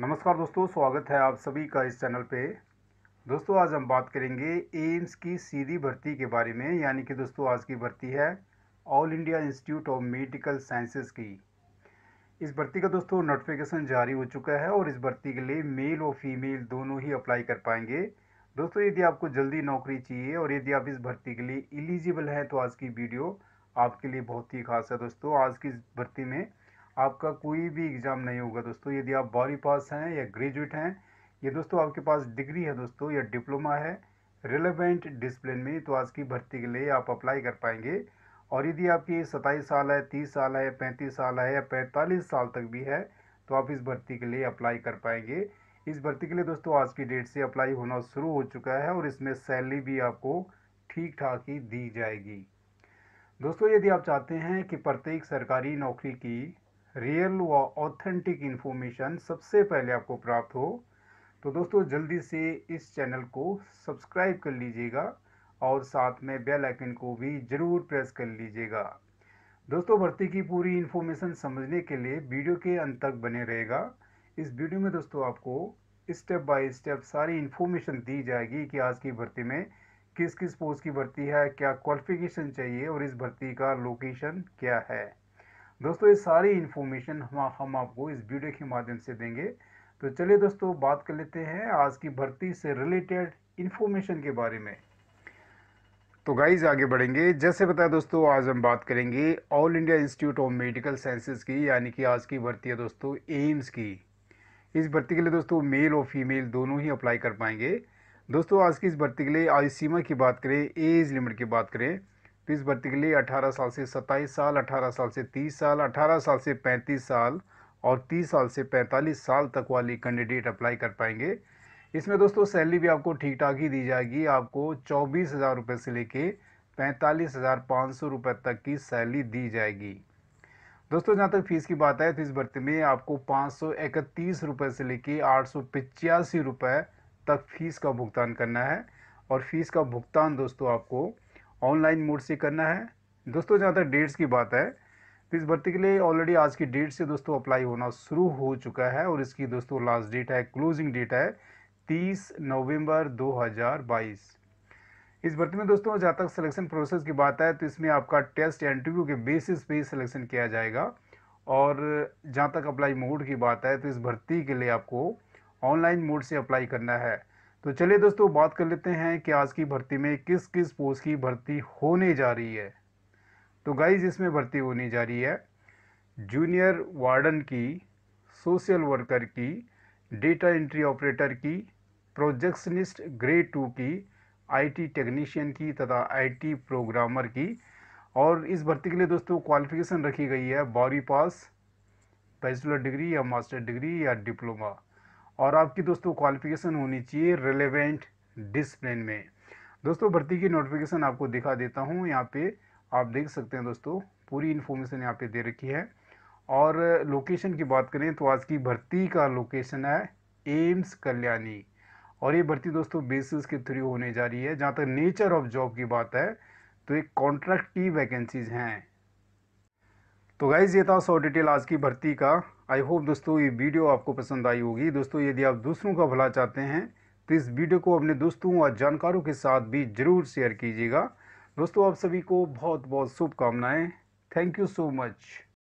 नमस्कार दोस्तों स्वागत है आप सभी का इस चैनल पे दोस्तों आज हम बात करेंगे एम्स की सीधी भर्ती के बारे में यानी कि दोस्तों आज की भर्ती है All India Institute of Medical Sciences की इस भर्ती का दोस्तों नोटिफिकेशन जारी हो चुका है और इस भर्ती के लिए मेल और फीमेल दोनों ही अप्लाई कर पाएंगे दोस्तों यदि आपको जल्दी नौकरी चाहिए और यदि आप इस भर्ती के लिए इलिजिबल हैं तो आज की वीडियो आपके लिए बहुत ही खास है दोस्तों आज की भर्ती में आपका कोई भी एग्ज़ाम नहीं होगा दोस्तों यदि आप बॉरी पास हैं या ग्रेजुएट हैं ये दोस्तों आपके पास डिग्री है दोस्तों या डिप्लोमा है रिलेवेंट डिसप्लिन में तो आज की भर्ती के लिए आप अप्लाई कर पाएंगे और यदि आपकी सताईस साल है तीस साल है पैंतीस साल है या पैंतालीस साल तक भी है तो आप इस भर्ती के लिए अप्लाई कर पाएंगे इस भर्ती के लिए दोस्तों आज की डेट से अप्लाई होना शुरू हो चुका है और इसमें सैलरी भी आपको ठीक ठाक ही दी जाएगी दोस्तों यदि आप चाहते हैं कि प्रत्येक सरकारी नौकरी की रियल व ऑथेंटिक इन्फॉर्मेशन सबसे पहले आपको प्राप्त हो तो दोस्तों जल्दी से इस चैनल को सब्सक्राइब कर लीजिएगा और साथ में बेल आइकन को भी ज़रूर प्रेस कर लीजिएगा दोस्तों भर्ती की पूरी इन्फॉर्मेशन समझने के लिए वीडियो के अंत तक बने रहेगा इस वीडियो में दोस्तों आपको स्टेप बाय स्टेप सारी इन्फॉर्मेशन दी जाएगी कि आज की भर्ती में किस किस पोस्ट की भर्ती है क्या क्वालिफिकेशन चाहिए और इस भर्ती का लोकेशन क्या है दोस्तों ये सारी इन्फॉर्मेशन हम हम आपको इस वीडियो के माध्यम से देंगे तो चलिए दोस्तों बात कर लेते हैं आज की भर्ती से रिलेटेड इन्फॉर्मेशन के बारे में तो गाइज आगे बढ़ेंगे जैसे बताया दोस्तों आज हम बात करेंगे All India Institute of Medical Sciences की यानी कि आज की भर्ती है दोस्तों एम्स की इस भर्ती के लिए दोस्तों मेल और फीमेल दोनों ही अप्लाई कर पाएंगे दोस्तों आज की इस भर्ती के लिए आज सीमा की बात करें एज लिमिट की बात करें फीस भर्ती के लिए 18 साल से 27 साल 18 साल से 30 साल 18 साल से 35 साल और 30 साल से 45 साल तक वाली कैंडिडेट अप्लाई कर पाएंगे इसमें दोस्तों सैलरी भी आपको ठीक ठाक ही दी जाएगी आपको चौबीस हज़ार रुपये से लेके पैंतालीस हज़ार पाँच सौ रुपये तक की सैलरी दी जाएगी दोस्तों जहाँ तक फीस की बात है तो इस भर्ती में आपको पाँच सौ इकतीस रुपये से लेके आठ सौ पचासी रुपये तक फीस का भुगतान करना है और फीस का भुगतान दोस्तों आपको ऑनलाइन मोड से करना है दोस्तों जहाँ तक डेट्स की बात है तो इस भर्ती के लिए ऑलरेडी आज की डेट से दोस्तों अप्लाई होना शुरू हो चुका है और इसकी दोस्तों लास्ट डेट है क्लोजिंग डेट है 30 नवंबर 2022 इस भर्ती में दोस्तों जहाँ तक सिलेक्शन प्रोसेस की बात है तो इसमें आपका टेस्ट इंटरव्यू के बेसिस पे सिलेक्शन किया जाएगा और जहाँ तक अप्लाई मोड की बात है तो इस भर्ती के लिए आपको ऑनलाइन मोड से अप्लाई करना है तो चलिए दोस्तों बात कर लेते हैं कि आज की भर्ती में किस किस पोस्ट की भर्ती होने जा रही है तो गाइज इसमें भर्ती होने जा रही है जूनियर वार्डन की सोशल वर्कर की डेटा एंट्री ऑपरेटर की प्रोजेक्शनिस्ट ग्रेड टू की आईटी टेक्नीशियन की तथा आईटी प्रोग्रामर की और इस भर्ती के लिए दोस्तों क्वालिफिकेशन रखी गई है बारहवीं पास बैचलर डिग्री या मास्टर डिग्री या डिप्लोमा और आपकी दोस्तों क्वालिफिकेशन होनी चाहिए रिलेवेंट डिसप्लिन में दोस्तों भर्ती की नोटिफिकेशन आपको दिखा देता हूँ यहाँ पे आप देख सकते हैं दोस्तों पूरी इन्फॉर्मेशन यहाँ पे दे रखी है और लोकेशन की बात करें तो आज की भर्ती का लोकेशन है एम्स कल्याणी और ये भर्ती दोस्तों बेसिस के थ्रू होने जा रही है जहाँ तक नेचर ऑफ जॉब की बात है तो एक कॉन्ट्रैक्ट की वैकेंसीज हैं तो गाइज़ ये था सौ डिटेल आज की भर्ती का आई होप दोस्तों ये वीडियो आपको पसंद आई होगी दोस्तों यदि आप दूसरों का भला चाहते हैं तो इस वीडियो को अपने दोस्तों और जानकारों के साथ भी ज़रूर शेयर कीजिएगा दोस्तों आप सभी को बहुत बहुत शुभकामनाएँ थैंक यू सो मच